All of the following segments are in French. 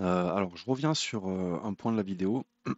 Euh, alors je reviens sur, euh, un point de la vidéo.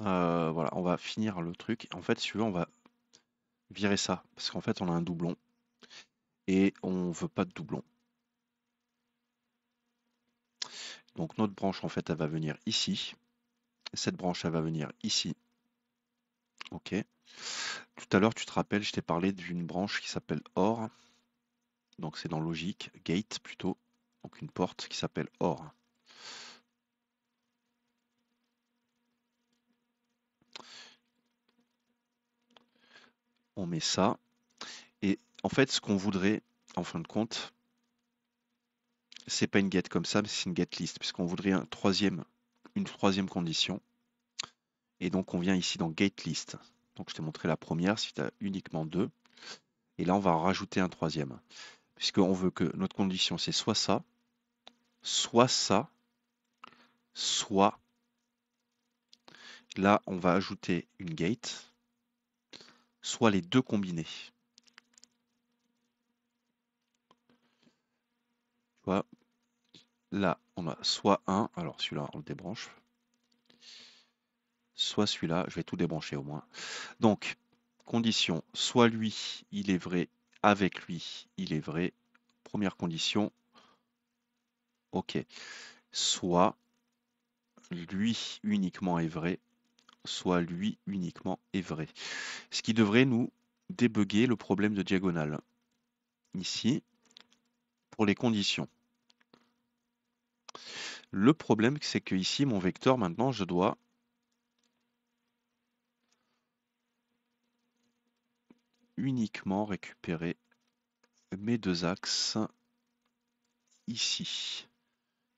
Euh, voilà, on va finir le truc. En fait, si tu veux, on va virer ça, parce qu'en fait, on a un doublon et on veut pas de doublon. Donc notre branche, en fait, elle va venir ici. Cette branche, elle va venir ici. OK. Tout à l'heure, tu te rappelles, je t'ai parlé d'une branche qui s'appelle OR. Donc c'est dans logique, gate plutôt donc une porte qui s'appelle Or. On met ça. Et en fait, ce qu'on voudrait, en fin de compte, c'est pas une get comme ça, mais c'est une get list, puisqu'on voudrait une troisième condition. Et donc on vient ici dans gate list. Donc je t'ai montré la première, si tu as uniquement deux. Et là, on va rajouter un troisième. Puisqu'on veut que notre condition, c'est soit ça, soit ça, soit. Là, on va ajouter une gate, soit les deux combinés. Tu vois, là, on a soit un, alors celui-là, on le débranche, soit celui-là, je vais tout débrancher au moins. Donc, condition, soit lui, il est vrai, avec lui, il est vrai. Première condition, Ok. Soit lui uniquement est vrai, soit lui uniquement est vrai. Ce qui devrait nous débugger le problème de diagonale. Ici, pour les conditions. Le problème, c'est que ici, mon vecteur, maintenant, je dois uniquement récupérer mes deux axes ici.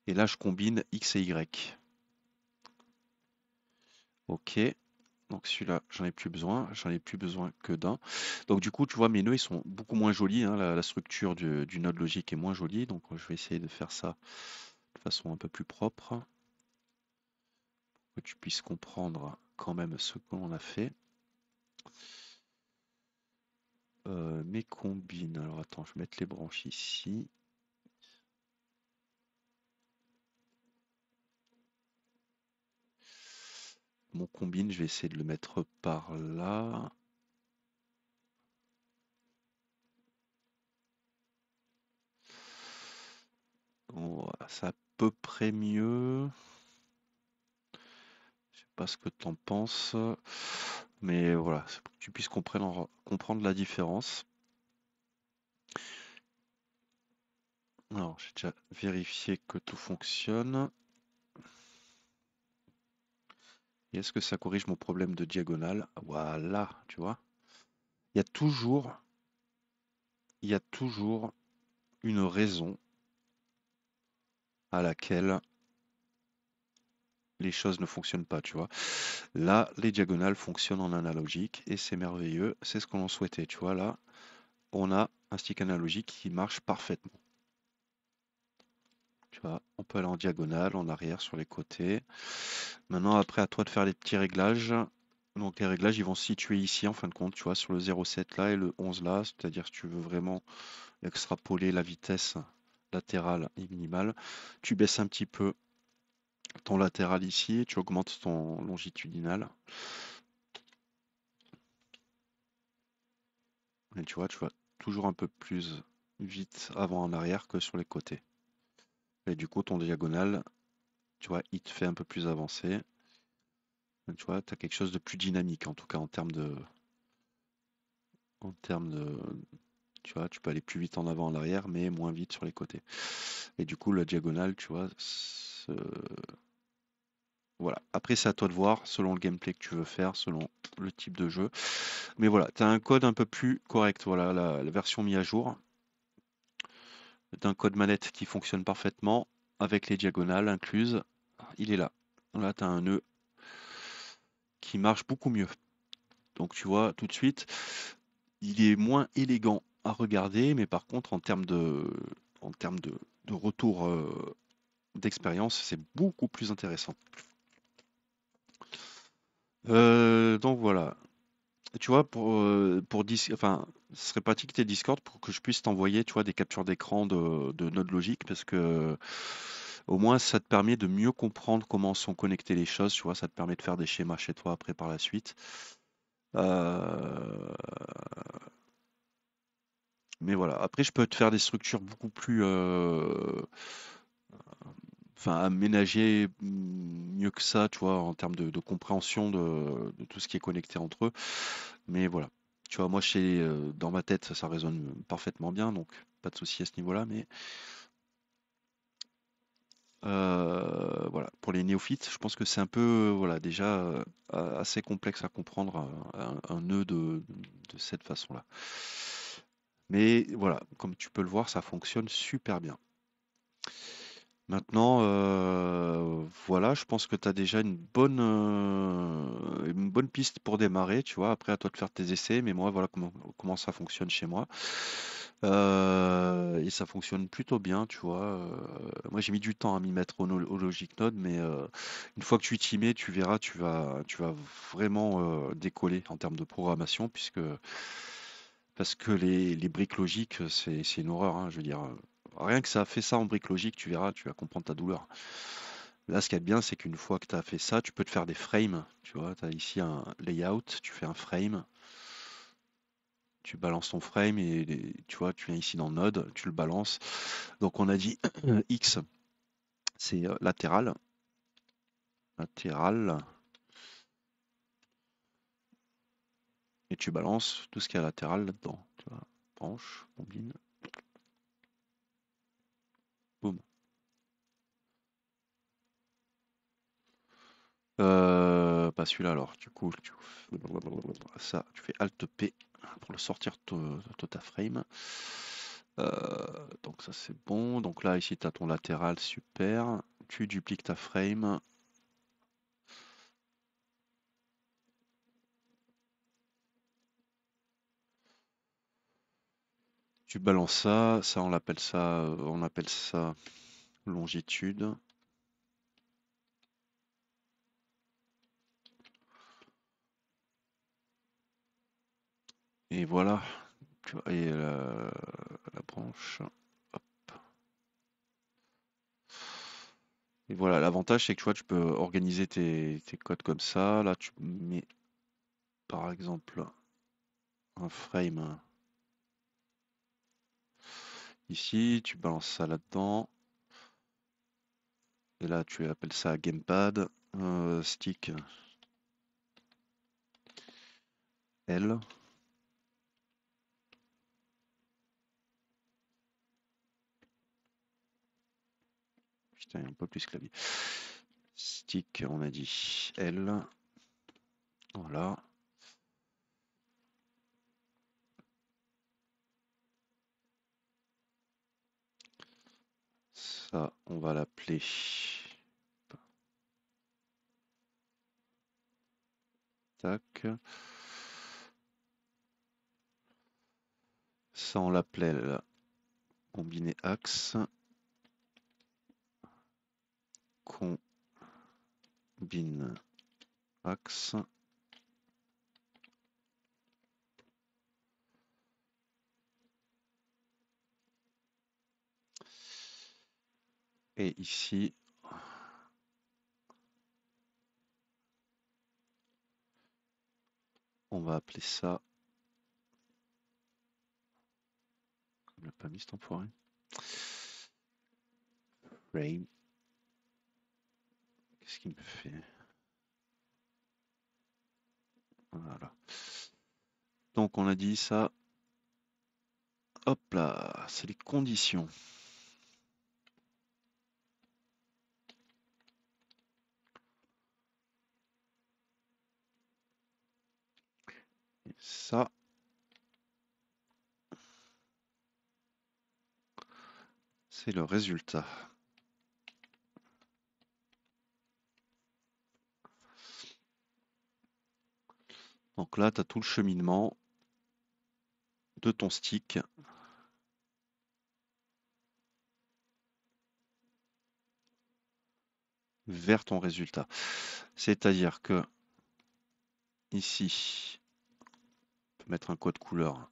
Et là, je combine X et Y. Ok. Donc celui-là, j'en ai plus besoin. J'en ai plus besoin que d'un. Donc du coup, tu vois, mes nœuds, ils sont beaucoup moins jolis. Hein. La, structure du, du, node logique est moins jolie. Donc je vais essayer de faire ça de façon un peu plus propre. Pour que tu puisses comprendre quand même ce qu'on a fait. Euh, mes combines. Alors attends, je vais mettre les branches ici. mon combine, je vais essayer de le mettre par là. Voilà, c'est à peu près mieux. Je sais pas ce que tu en penses, mais voilà, pour que tu puisses comprendre, comprendre la différence. Alors, j'ai déjà vérifié que tout fonctionne. est-ce que ça corrige mon problème de diagonale Voilà, tu vois. Il y a toujours, il y a toujours une raison à laquelle les choses ne fonctionnent pas, tu vois. Là, les diagonales fonctionnent en analogique et c'est merveilleux, c'est ce qu'on en souhaitait, tu vois. Là, on a un stick analogique qui marche parfaitement on peut aller en diagonale, en arrière, sur les côtés. Maintenant, après, à toi de faire les petits réglages. Donc les réglages, ils vont se situer ici en fin de compte, tu vois, sur le 0,7 là et le 11 là. C'est-à-dire si tu veux vraiment extrapoler la vitesse latérale et minimale, tu baisses un petit peu ton latéral ici et tu augmentes ton longitudinal. Et tu vois, tu vas toujours un peu plus vite avant en arrière que sur les côtés. Et du coup, ton diagonale tu vois, il te fait un peu plus avancé, tu vois, tu as quelque chose de plus dynamique, en tout cas en termes de. En termes de. Tu vois, tu peux aller plus vite en avant, en arrière, mais moins vite sur les côtés. Et du coup, la diagonale, tu vois, Voilà. Après, c'est à toi de voir, selon le gameplay que tu veux faire, selon le type de jeu. Mais voilà, tu as un code un peu plus correct. Voilà, la version mise à jour d'un code manette qui fonctionne parfaitement, avec les diagonales incluses. Il est là. Là, tu as un nœud qui marche beaucoup mieux. Donc tu vois, tout de suite, il est moins élégant à regarder, mais par contre, en termes de, en termes de, retour euh, d'expérience, c'est beaucoup plus intéressant. Euh, donc voilà. Tu vois, pour, euh, pour dis- enfin, ce serait pratique tes Discord pour que je puisse t'envoyer, tu des captures d'écran de, de logique parce que au moins ça te permet de mieux comprendre comment sont connectées les choses, tu vois, ça te permet de faire des schémas chez toi après par la suite. Euh, mais voilà, après je peux te faire des structures beaucoup plus euh, enfin aménager mm, mieux que ça, tu vois, en termes de, compréhension de, tout ce qui est connecté entre eux. Mais voilà, tu vois, moi, chez, euh, dans ma tête, ça, résonne parfaitement bien, donc pas de souci à ce niveau-là. Mais euh, voilà, pour les néophytes, je pense que c'est un peu, voilà, déjà euh, assez complexe à comprendre un, un nœud de, de cette façon-là. Mais voilà, comme tu peux le voir, ça fonctionne super bien. Maintenant, euh, voilà, je pense que tu as déjà une bonne, euh, une bonne piste pour démarrer, tu vois? Après, à toi de faire tes essais, mais moi, voilà comment comment ça fonctionne chez moi. Euh, et ça fonctionne plutôt bien, tu vois? moi, j'ai mis du temps à m'y mettre au Logic Node, mais une fois que tu t'y mets, tu verras, tu vas tu vas vraiment, décoller en termes de programmation puisque parce que les briques logiques, c'est une horreur, hein, je veux dire, Rien que ça fait ça en brique logique, tu verras, tu vas comprendre ta douleur. Là, ce qui est bien, c'est qu'une fois que tu as fait ça, tu peux te faire des frames. Tu vois, tu as ici un layout, tu fais un frame, tu balances ton frame et, tu vois, tu viens ici dans Node, tu le balances. Donc on a dit X, c'est euh, latéral. Latéral. Et tu balances tout ce qui est latéral là-dedans. Tu vois, branche, combine. pas euh, bah, celui-là alors, du coup, tu... ça, tu fais Alt P pour le sortir de ta frame. Euh, donc ça c'est bon. Donc là ici tu as ton latéral, super. Tu dupliques ta frame. Tu balances ça, ça on l'appelle ça, euh, on appelle ça longitude. Et voilà, tu vois, et euh, la, branche. Et voilà, l'avantage c'est que tu vois, tu peux organiser tes, codes comme ça. Là, tu mets par exemple un frame ici, tu balances ça là-dedans. Et là, tu appelles ça gamepad, euh, stick L. Putain, un peu plus clavier. Stick, on a dit L. Voilà. Ça, on va l'appeler Tac. Ça, on l'appelait combiné axe bin axe. Et ici, on va appeler ça. comme n'a pas mis temporaire Frame. Qu'est-ce qu'il me fait Voilà. Donc on a dit ça. Hop là, c'est les conditions. ça. C'est le résultat. Donc là, tu as tout le cheminement de ton stick. vers ton résultat. C'est-à-dire que ici, on peut mettre un code couleur.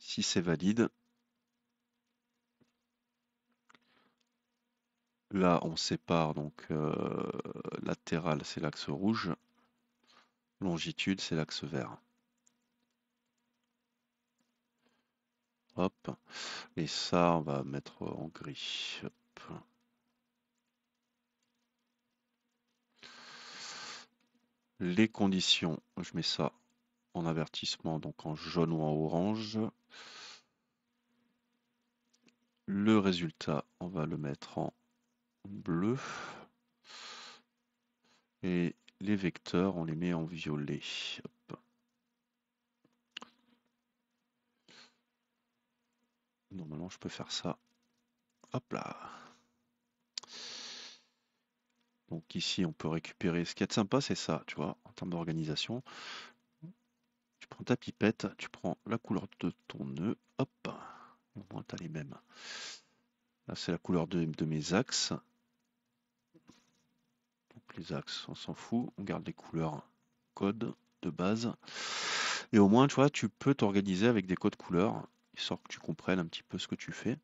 Si c'est valide, là on sépare donc euh, latéral, c'est l'axe rouge, Longitude, c'est l'axe vert. Hop. Et ça, on va mettre en gris. Les conditions, je mets ça en avertissement, donc en jaune ou en orange. Le résultat, on va le mettre en bleu. Et les vecteurs, on les met en violet. Normalement, je peux faire ça. Hop là. Donc ici, on peut récupérer. Ce qui est a sympa, c'est ça, tu vois, en termes d'organisation. Tu prends ta pipette, tu prends la couleur de ton nœud. Hop. Au moins, tu les mêmes. Là, c'est la couleur de, de mes axes les axes, on s'en fout, on garde les couleurs code de base. Et au moins, tu vois, tu peux t'organiser avec des codes couleurs, histoire que tu comprennes un petit peu ce que tu fais.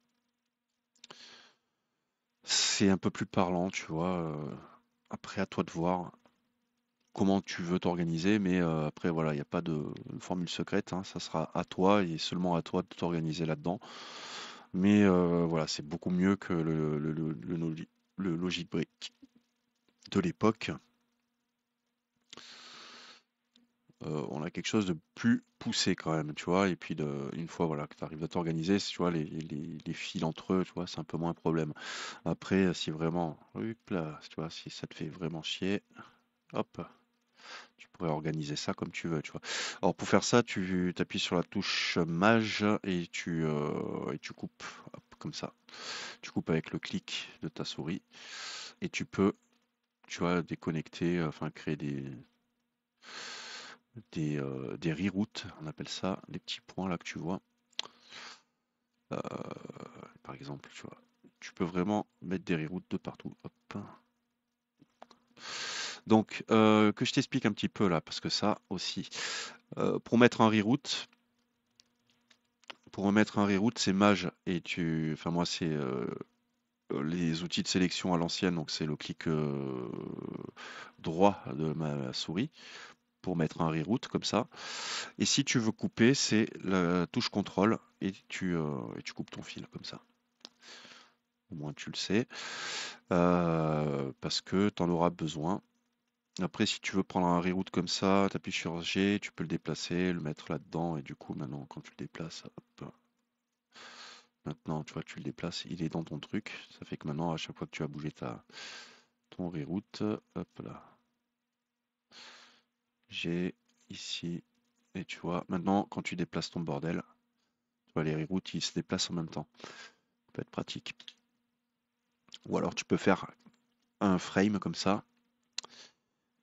C'est un peu plus parlant, tu vois. Euh, après, à toi de voir comment tu veux t'organiser, mais euh, après, voilà, il n'y a pas de formule secrète, hein, ça sera à toi et seulement à toi de t'organiser là-dedans. Mais euh, voilà, c'est beaucoup mieux que le, le, Logic de l'époque. Euh, on a quelque chose de plus poussé quand même, tu vois. Et puis, de, une fois voilà, que tu arrives à t'organiser, tu vois, les, fils entre eux, tu vois, c'est un peu moins un problème. Après, euh, si vraiment, tu vois, si ça te fait vraiment chier, hop, tu pourrais organiser ça comme tu veux, tu vois. Alors, pour faire ça, tu appuies sur la touche mage et tu, euh, tu coupes, comme ça. Tu coupes avec le clic de ta souris et tu peux tu vois, déconnecter, euh, enfin créer des des, euh, des reroutes, on appelle ça, les petits points là que tu vois. Euh, par exemple, tu vois, tu peux vraiment mettre des reroutes de partout. Donc, que je t'explique un petit peu là, parce que ça aussi, pour mettre un reroute, pour mettre un reroute, c'est mage et tu, enfin moi c'est euh, les outils de sélection à l'ancienne, donc c'est le clic euh, droit de ma souris pour mettre un reroute comme ça. Et si tu veux couper, c'est la touche contrôle et tu, euh, et tu coupes ton fil comme ça. Au moins tu le sais, parce que tu en auras besoin. Après, si tu veux prendre un reroute comme ça, tu appuies sur G, tu peux le déplacer, le mettre là-dedans, et du coup, maintenant, quand tu le déplaces, Maintenant, tu vois, tu le déplaces, il est dans ton truc. Ça fait que maintenant, à chaque fois que tu as bougé ta, ton reroute, hop là. J'ai ici, et tu vois, maintenant, quand tu déplaces ton bordel, les reroutes, ils se déplacent en même temps. Ça peut être pratique. Ou alors, tu peux faire un frame comme ça.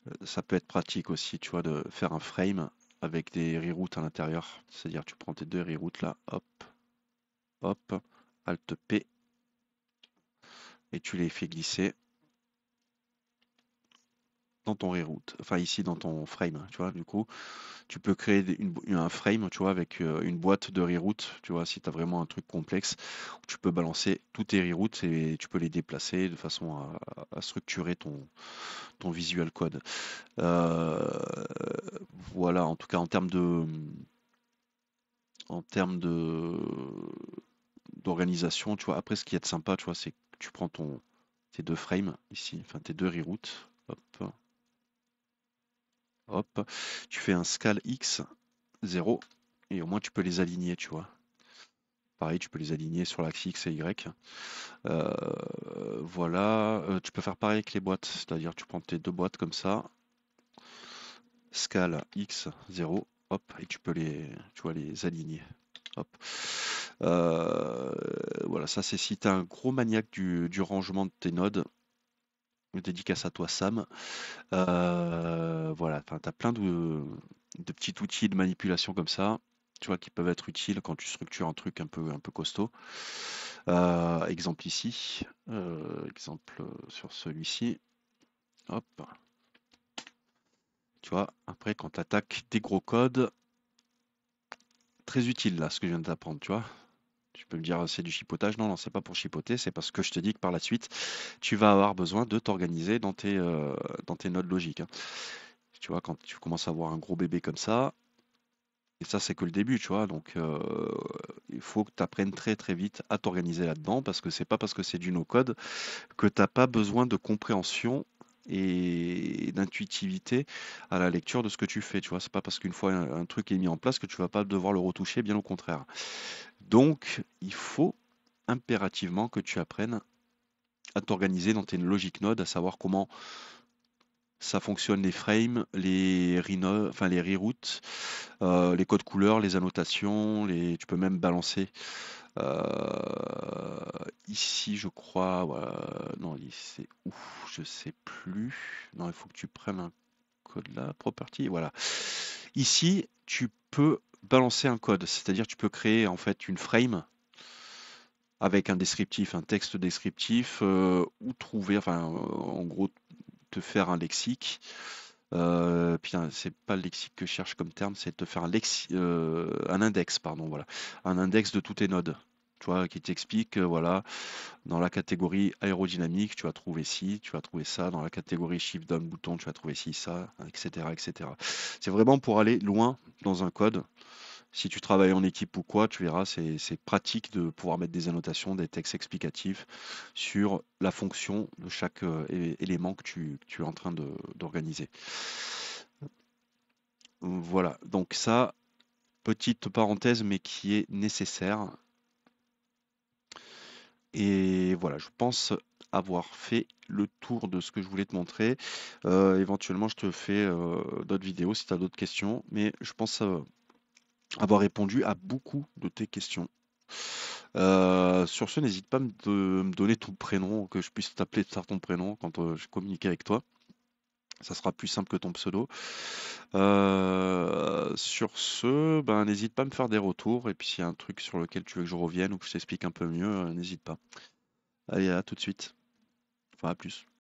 Euh, ça peut être pratique aussi, tu vois, de faire un frame avec des reroutes à l'intérieur. C'est-à-dire, tu prends tes deux reroutes là, hop, Hop, Alt P. Et tu les fais glisser dans ton reroute, enfin ici dans ton frame, tu vois, du coup, tu peux créer un frame, tu vois, avec euh, une boîte de reroute, tu vois, si tu as vraiment un truc complexe, tu peux balancer tous tes reroutes et tu peux les déplacer de façon à, structurer ton, ton visual code. Euh, voilà, en tout cas, en termes de... En termes de d'organisation, tu vois. Après, ce qui est sympa, tu vois, c'est que tu prends ton, tes deux frames ici, enfin tes deux reroutes, hop, hop, tu fais un scale x 0 et au moins tu peux les aligner, tu vois. Pareil, tu peux les aligner sur l'axe X et Y. Euh, voilà, euh, tu peux faire pareil avec les boîtes, c'est-à-dire tu prends tes deux boîtes comme ça, scale X, 0, hop, et tu peux les, tu vois, les aligner. Hop. Euh, voilà, ça c'est si tu un gros maniaque du, rangement de tes nodes, dédicace à toi Sam. Euh, voilà, tu as plein de, petits outils de manipulation comme ça, tu vois, qui peuvent être utiles quand tu structures un truc un peu, un peu costaud. Euh, exemple ici, exemple sur celui-ci. Hop. Tu vois, après quand tu attaques des gros codes, très utile là ce que je viens de t'apprendre, tu vois. Tu peux me dire, c'est du chipotage. Non, non, c'est pas pour chipoter. C'est parce que je te dis que par la suite, tu vas avoir besoin de t'organiser dans tes, euh, dans tes nodes logiques. Hein. Tu vois, quand tu commences à avoir un gros bébé comme ça, et ça, c'est que le début, tu vois. Donc, euh, il faut que tu apprennes très, très vite à t'organiser là-dedans parce que c'est pas parce que c'est du no-code que tu n'as pas besoin de compréhension et d'intuitivité à la lecture de ce que tu fais. Tu vois, c'est pas parce qu'une fois un, truc est mis en place que tu vas pas devoir le retoucher, bien au contraire. Donc, il faut impérativement que tu apprennes à t'organiser dans tes logiques nodes, à savoir comment ça fonctionne les frames, les, enfin les reroutes, euh, les codes couleurs, les annotations, tu peux même balancer. Euh, ici, je crois, non non, c'est où Je sais plus. Non, il faut que tu prennes un code là, property, voilà. Ici, tu peux balancer un code, c'est-à-dire tu peux créer en fait une frame avec un descriptif, un texte descriptif, euh, ou trouver, enfin, euh, en gros, te faire un lexique. Euh, putain, hein, c'est pas le lexique que je cherche comme terme, c'est te faire un, euh, un index, pardon, voilà, un index de tous tes nodes qui t'explique, euh, voilà, dans la catégorie aérodynamique, tu vas trouver ci, tu vas trouver ça, dans la catégorie shift d'un bouton, tu vas trouver ci, ça, etc. etc. C'est vraiment pour aller loin dans un code. Si tu travailles en équipe ou quoi, tu verras, c'est pratique de pouvoir mettre des annotations, des textes explicatifs sur la fonction de chaque euh, élément que tu, que tu, es en train d'organiser. Voilà, donc ça, petite parenthèse, mais qui est nécessaire. Et voilà, je pense avoir fait le tour de ce que je voulais te montrer. Euh, éventuellement, je te fais euh, d'autres vidéos si tu as d'autres questions, mais je pense euh, avoir répondu à beaucoup de tes questions. sur ce, n'hésite pas à me, de, me, donner ton prénom, que je puisse t'appeler par ton prénom quand je communique avec toi ça sera plus simple que ton pseudo. Euh, sur ce, ben, n'hésite pas à me faire des retours. Et puis s'il y a un truc sur lequel tu veux que je revienne ou que je t'explique un peu mieux, euh, n'hésite pas. Allez, à tout de suite. Enfin, à plus.